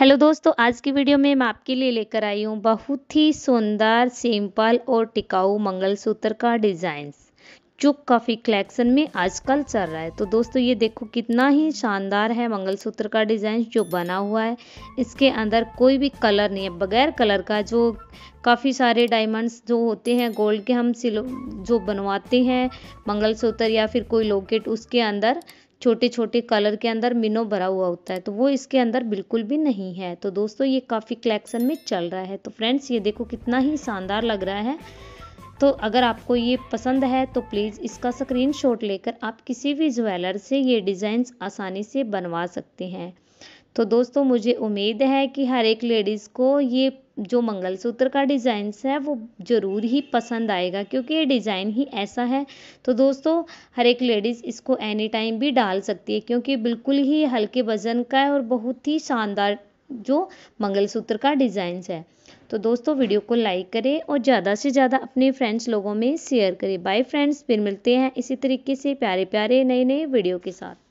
hello दोस्तों आज की वीडियो में मैं आपके लिए लेकर आई हूँ बहुत ही सुंदर सिंपल और टिकाऊ मंगलसूत्र का डिज़ाइंस जो काफ़ी कलेक्शन में आजकल चल रहा है तो दोस्तों ये देखो कितना ही शानदार है मंगलसूत्र का डिज़ाइन जो बना हुआ है इसके अंदर कोई भी कलर नहीं है बगैर कलर का जो काफ़ी सारे डायमंड्स जो होते हैं गोल्ड के हम सिलो जो बनवाते हैं मंगलसूत्र या फिर कोई लोकेट उसके अंदर छोटे छोटे कलर के अंदर मिनो भरा हुआ होता है तो वो इसके अंदर बिल्कुल भी नहीं है तो दोस्तों ये काफ़ी कलेक्शन में चल रहा है तो फ्रेंड्स ये देखो कितना ही शानदार लग रहा है तो अगर आपको ये पसंद है तो प्लीज़ इसका शॉट लेकर आप किसी भी ज्वेलर से ये डिज़ाइन आसानी से बनवा सकते हैं तो दोस्तों मुझे उम्मीद है कि हर एक लेडीज़ को ये जो मंगलसूत्र का डिज़ाइंस है वो ज़रूर ही पसंद आएगा क्योंकि ये डिज़ाइन ही ऐसा है तो दोस्तों हर एक लेडीज़ इसको एनी टाइम भी डाल सकती है क्योंकि बिल्कुल ही हल्के वज़न का है और बहुत ही शानदार जो मंगलसूत्र का डिजाइन है तो दोस्तों वीडियो को लाइक करें और ज़्यादा से ज़्यादा अपने फ्रेंड्स लोगों में शेयर करें बाय फ्रेंड्स फिर मिलते हैं इसी तरीके से प्यारे प्यारे नए नए वीडियो के साथ